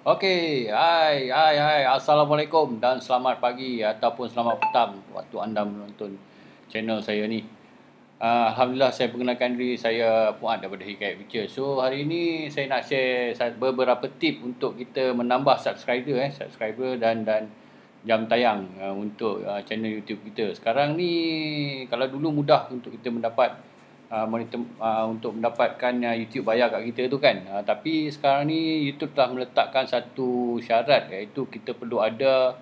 Okey, hai, hai, hai. Assalamualaikum dan selamat pagi ataupun selamat petang waktu anda menonton channel saya ni. Ah, Alhamdulillah saya perkenalkan diri saya Puan daripada Hikayat Future. So hari ini saya nak share beberapa tip untuk kita menambah subscriber eh, subscriber dan dan jam tayang ah, untuk ah, channel YouTube kita. Sekarang ni kalau dulu mudah untuk kita mendapat Uh, monitor uh, untuk mendapatkan uh, YouTube bayar kat kita tu kan. Uh, tapi sekarang ni YouTube telah meletakkan satu syarat iaitu kita perlu ada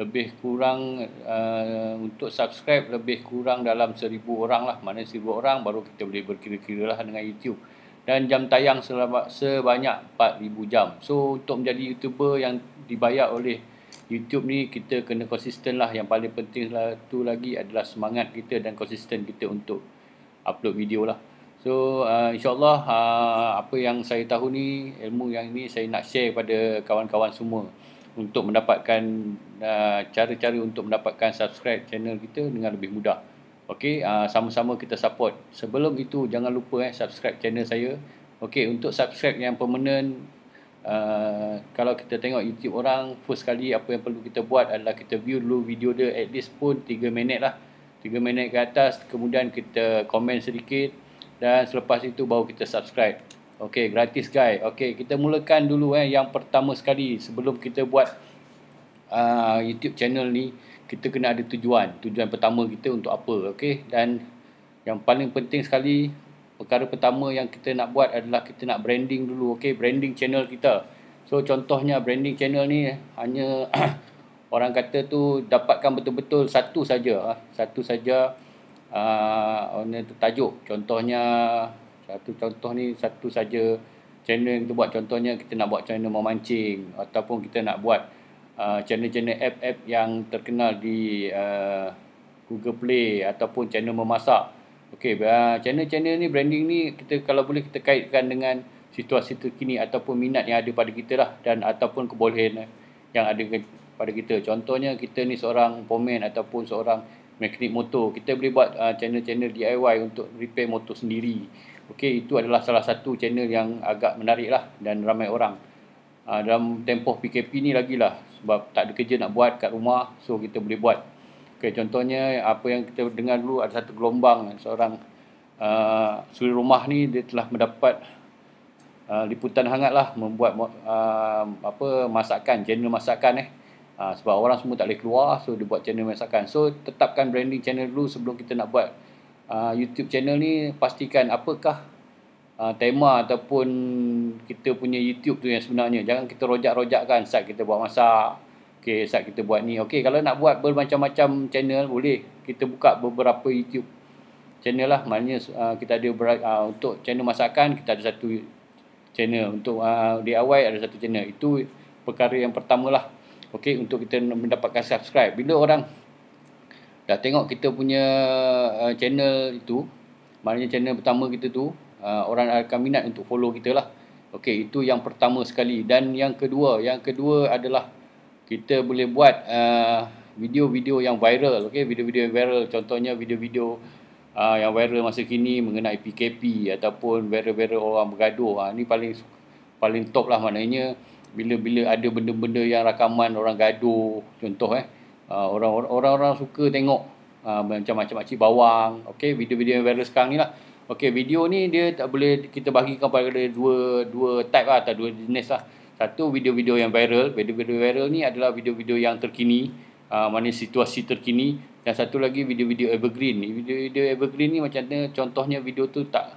lebih kurang uh, untuk subscribe lebih kurang dalam seribu orang lah. Mana seribu orang baru kita boleh berkira-kira lah dengan YouTube. Dan jam tayang sebanyak 4,000 jam. So untuk menjadi YouTuber yang dibayar oleh YouTube ni kita kena konsisten lah. Yang paling penting satu lah lagi adalah semangat kita dan konsisten kita untuk upload video lah. So uh, insyaAllah uh, apa yang saya tahu ni, ilmu yang ni saya nak share pada kawan-kawan semua untuk mendapatkan uh, cara-cara untuk mendapatkan subscribe channel kita dengan lebih mudah. Okey, uh, sama-sama kita support. Sebelum itu jangan lupa eh subscribe channel saya. Okey, untuk subscribe yang permanent uh, kalau kita tengok YouTube orang first kali apa yang perlu kita buat adalah kita view dulu video dia at least pun 3 minit lah. 3 minit ke atas kemudian kita komen sedikit dan selepas itu baru kita subscribe. Okey, gratis guys. Okey, kita mulakan dulu eh yang pertama sekali sebelum kita buat uh, YouTube channel ni, kita kena ada tujuan. Tujuan pertama kita untuk apa? Okey, dan yang paling penting sekali perkara pertama yang kita nak buat adalah kita nak branding dulu. Okey, branding channel kita. So contohnya branding channel ni eh, hanya orang kata tu dapatkan betul-betul satu saja ah, satu saja uh, tajuk. contohnya satu contoh ni satu saja channel yang kita buat contohnya kita nak buat channel memancing ataupun kita nak buat uh, channel-channel app-app yang terkenal di uh, Google Play ataupun channel memasak Okey, uh, channel-channel ni branding ni kita kalau boleh kita kaitkan dengan situasi terkini ataupun minat yang ada pada kita lah dan ataupun kebolehan eh, yang ada pada kita. Contohnya kita ni seorang pomen ataupun seorang mekanik motor, kita boleh buat uh, channel-channel DIY untuk repair motor sendiri. Okey, itu adalah salah satu channel yang agak menarik lah dan ramai orang. Uh, dalam tempoh PKP ni lah sebab tak ada kerja nak buat kat rumah, so kita boleh buat. Okey, contohnya apa yang kita dengar dulu ada satu gelombang seorang ah, uh, suri rumah ni dia telah mendapat Uh, liputan hangat lah membuat uh, apa masakan channel masakan eh Uh, sebab orang semua tak boleh keluar so dia buat channel masakan so tetapkan branding channel dulu sebelum kita nak buat uh, YouTube channel ni pastikan apakah uh, tema ataupun kita punya YouTube tu yang sebenarnya jangan kita rojak-rojakkan saat kita buat masak okey saat kita buat ni okey kalau nak buat bermacam-macam channel boleh kita buka beberapa YouTube channel lah maknanya uh, kita ada uh, untuk channel masakan kita ada satu channel untuk uh, DIY ada satu channel itu perkara yang pertama lah. Okey untuk kita mendapatkan subscribe. Bila orang dah tengok kita punya uh, channel itu, maknanya channel pertama kita tu, uh, orang akan minat untuk follow kita lah. Okey, itu yang pertama sekali dan yang kedua, yang kedua adalah kita boleh buat uh, video-video uh, yang viral, okey, video-video yang viral. Contohnya video-video uh, yang viral masa kini mengenai PKP ataupun viral-viral orang bergaduh. ini ah, uh, paling paling top lah maknanya bila-bila ada benda-benda yang rakaman orang gaduh contoh eh uh, orang-orang orang suka tengok uh, macam macam makcik bawang okey video-video yang viral sekarang ni lah okey video ni dia tak boleh kita bahagikan pada dua dua type lah, atau dua jenis lah satu video-video yang viral video-video viral ni adalah video-video yang terkini uh, mana situasi terkini dan satu lagi video-video evergreen ni video-video evergreen ni macam mana contohnya video tu tak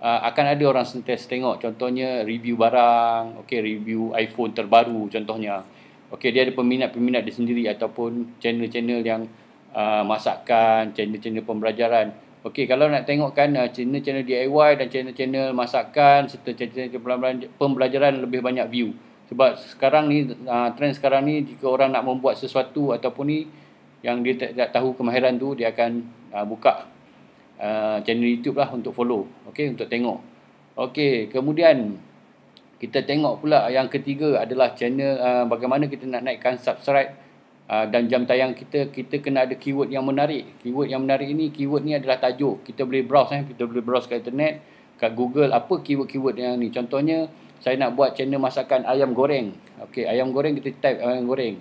uh, akan ada orang sentiasa tengok contohnya review barang okey review iPhone terbaru contohnya okey dia ada peminat-peminat dia sendiri ataupun channel-channel yang uh, ah, masakan channel-channel pembelajaran okey kalau nak tengokkan uh, channel-channel DIY dan channel-channel masakan serta channel-channel pembelajaran lebih banyak view sebab sekarang ni uh, trend sekarang ni jika orang nak membuat sesuatu ataupun ni yang dia tak, tak tahu kemahiran tu dia akan uh, buka Ah, channel YouTube lah untuk follow. Okey, untuk tengok. Okey, kemudian kita tengok pula yang ketiga adalah channel uh, bagaimana kita nak naikkan subscribe uh, dan jam tayang kita. Kita kena ada keyword yang menarik. Keyword yang menarik ini, keyword ni adalah tajuk. Kita boleh browse, eh. kita boleh browse kat internet, kat Google, apa keyword-keyword yang ni. Contohnya, saya nak buat channel masakan ayam goreng. Okey, ayam goreng kita type ayam goreng.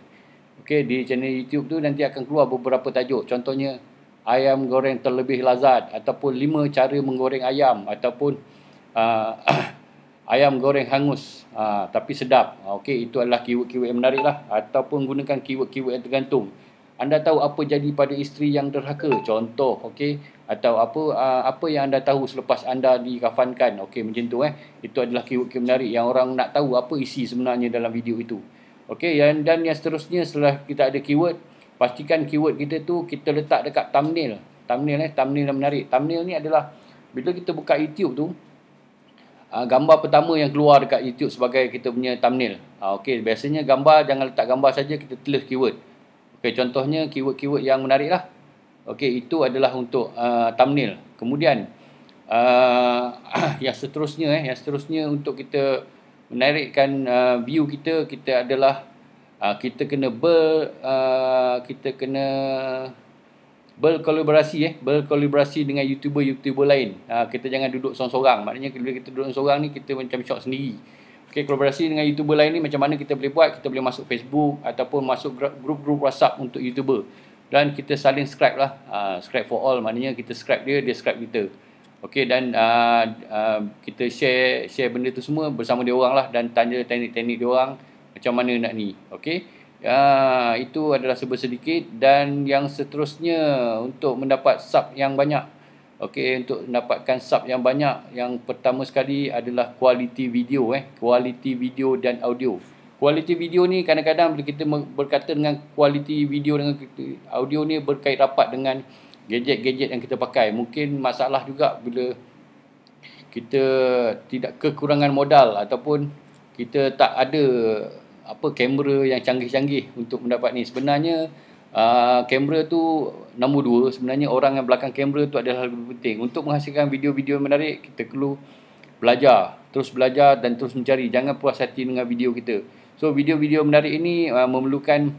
Okey, di channel YouTube tu nanti akan keluar beberapa tajuk. Contohnya, ayam goreng terlebih lazat ataupun lima cara menggoreng ayam ataupun uh, ayam goreng hangus uh, tapi sedap. Ah, okey, itu adalah keyword-keyword yang menarik Ataupun gunakan keyword-keyword yang tergantung. Anda tahu apa jadi pada isteri yang derhaka? Contoh, okey? Atau apa uh, apa yang anda tahu selepas anda dikafankan? Okey, macam tu eh. Itu adalah keyword-keyword menarik yang orang nak tahu apa isi sebenarnya dalam video itu. Okey, dan, dan yang seterusnya setelah kita ada keyword, pastikan keyword kita tu kita letak dekat thumbnail thumbnail eh thumbnail yang menarik thumbnail ni adalah bila kita buka YouTube tu uh, gambar pertama yang keluar dekat YouTube sebagai kita punya thumbnail uh, okey biasanya gambar jangan letak gambar saja kita telus keyword okey contohnya keyword-keyword yang menarik lah okey itu adalah untuk uh, thumbnail kemudian uh, yang seterusnya eh yang seterusnya untuk kita menarikkan uh, view kita kita adalah uh, kita kena ber uh, kita kena berkolaborasi eh berkolaborasi dengan youtuber-youtuber lain. Uh, kita jangan duduk seorang-seorang. Maknanya kalau kita duduk seorang ni kita macam shock sendiri. Okey, kolaborasi dengan youtuber lain ni macam mana kita boleh buat? Kita boleh masuk Facebook ataupun masuk grup-grup WhatsApp untuk youtuber dan kita saling subscribe lah. Uh, subscribe for all maknanya kita subscribe dia, dia subscribe kita. Okey dan uh, uh, kita share share benda tu semua bersama dia orang lah dan tanya teknik-teknik dia orang macam mana nak ni okey ah itu adalah sebesar sedikit dan yang seterusnya untuk mendapat sub yang banyak okey untuk mendapatkan sub yang banyak yang pertama sekali adalah kualiti video eh kualiti video dan audio kualiti video ni kadang-kadang bila kita berkata dengan kualiti video dengan audio ni berkait rapat dengan gadget-gadget yang kita pakai mungkin masalah juga bila kita tidak kekurangan modal ataupun kita tak ada apa kamera yang canggih-canggih untuk mendapat ni sebenarnya uh, kamera tu nombor dua sebenarnya orang yang belakang kamera tu adalah lebih penting untuk menghasilkan video-video menarik kita perlu belajar terus belajar dan terus mencari jangan puas hati dengan video kita so video-video menarik ini uh, memerlukan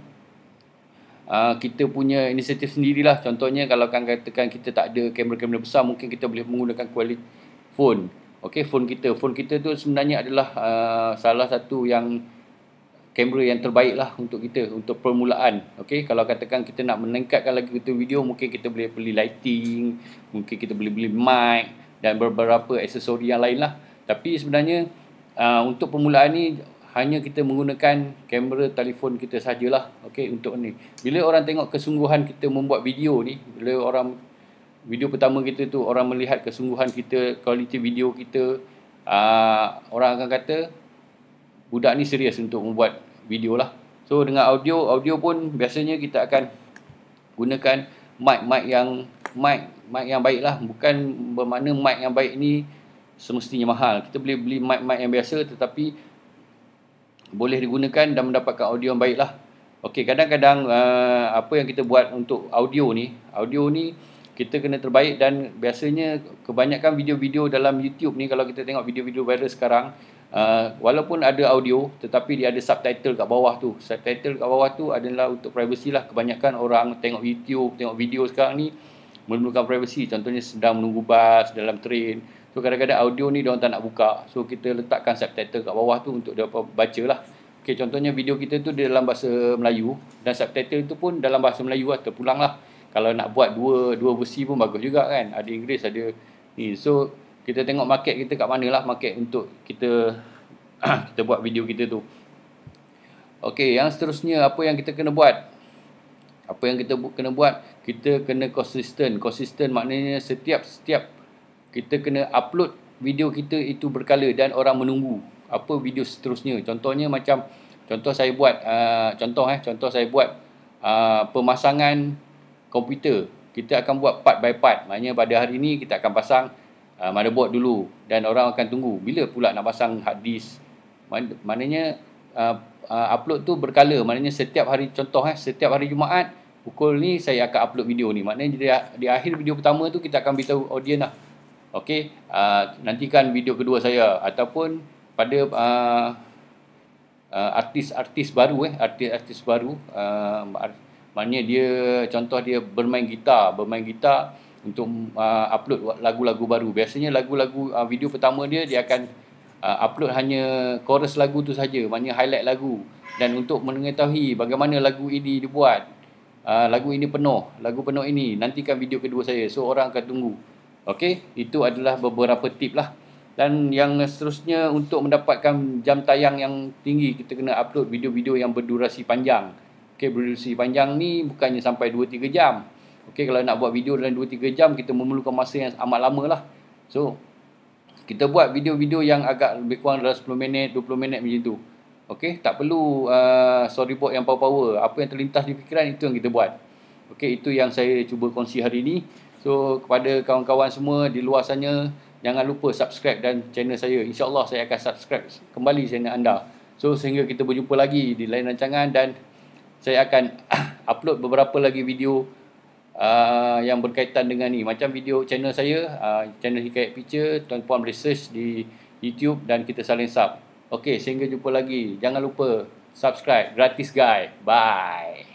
uh, kita punya inisiatif sendirilah contohnya kalau kan katakan kita tak ada kamera-kamera besar mungkin kita boleh menggunakan kualiti phone Okey, phone kita. Phone kita tu sebenarnya adalah uh, salah satu yang kamera yang terbaik lah untuk kita untuk permulaan okay, kalau katakan kita nak meningkatkan lagi kita video mungkin kita boleh beli lighting mungkin kita boleh beli mic dan beberapa aksesori yang lain lah tapi sebenarnya uh, untuk permulaan ni hanya kita menggunakan kamera telefon kita sajalah okay, untuk ni bila orang tengok kesungguhan kita membuat video ni bila orang video pertama kita tu orang melihat kesungguhan kita kualiti video kita uh, orang akan kata budak ni serius untuk membuat video lah. So dengan audio, audio pun biasanya kita akan gunakan mic-mic yang mic mic yang baik lah. Bukan bermakna mic yang baik ni semestinya mahal. Kita boleh beli mic-mic yang biasa tetapi boleh digunakan dan mendapatkan audio yang baik lah. Okey, kadang-kadang uh, apa yang kita buat untuk audio ni, audio ni kita kena terbaik dan biasanya kebanyakan video-video dalam YouTube ni kalau kita tengok video-video viral sekarang, Uh, walaupun ada audio tetapi dia ada subtitle kat bawah tu. Subtitle kat bawah tu adalah untuk privacy lah. Kebanyakan orang tengok video, tengok video sekarang ni memerlukan privacy. Contohnya sedang menunggu bas dalam train. So kadang-kadang audio ni diorang tak nak buka. So kita letakkan subtitle kat bawah tu untuk dia baca lah. Okay, contohnya video kita tu dia dalam bahasa Melayu dan subtitle tu pun dalam bahasa Melayu lah terpulang lah. Kalau nak buat dua dua versi pun bagus juga kan. Ada Inggeris, ada ni. So kita tengok market kita kat mana lah market untuk kita kita buat video kita tu Okey, yang seterusnya apa yang kita kena buat apa yang kita kena buat kita kena konsisten konsisten maknanya setiap setiap kita kena upload video kita itu berkala dan orang menunggu apa video seterusnya contohnya macam contoh saya buat uh, contoh eh contoh saya buat uh, pemasangan komputer kita akan buat part by part maknanya pada hari ini kita akan pasang Ah, buat dulu dan orang akan tunggu bila pula nak pasang hard disk Man, maknanya uh, uh, upload tu berkala maknanya setiap hari contoh eh, setiap hari Jumaat pukul ni saya akan upload video ni maknanya di, di akhir video pertama tu kita akan beritahu audience lah ok uh, nantikan video kedua saya ataupun pada uh, uh, artis-artis baru eh, artis-artis baru uh, maknanya dia contoh dia bermain gitar bermain gitar untuk uh, upload lagu-lagu baru. Biasanya lagu-lagu uh, video pertama dia dia akan uh, upload hanya chorus lagu tu saja, maknanya highlight lagu dan untuk mengetahui bagaimana lagu ini dibuat. Uh, lagu ini penuh, lagu penuh ini nantikan video kedua saya. So orang akan tunggu. Okey, itu adalah beberapa tip lah. Dan yang seterusnya untuk mendapatkan jam tayang yang tinggi kita kena upload video-video yang berdurasi panjang. Okey, berdurasi panjang ni bukannya sampai 2 3 jam. Okey kalau nak buat video dalam 2 3 jam kita memerlukan masa yang amat lama lah. So kita buat video-video yang agak lebih kurang dalam 10 minit, 20 minit macam tu. Okey, tak perlu uh, storyboard yang power-power. Apa yang terlintas di fikiran itu yang kita buat. Okey, itu yang saya cuba kongsi hari ini. So kepada kawan-kawan semua di luar sana jangan lupa subscribe dan channel saya. Insyaallah saya akan subscribe kembali channel anda. So sehingga kita berjumpa lagi di lain rancangan dan saya akan upload beberapa lagi video uh, yang berkaitan dengan ni macam video channel saya uh, channel Hikayat Picture tuan-puan boleh search di YouTube dan kita saling sub. Okey, sehingga jumpa lagi. Jangan lupa subscribe gratis guys. Bye.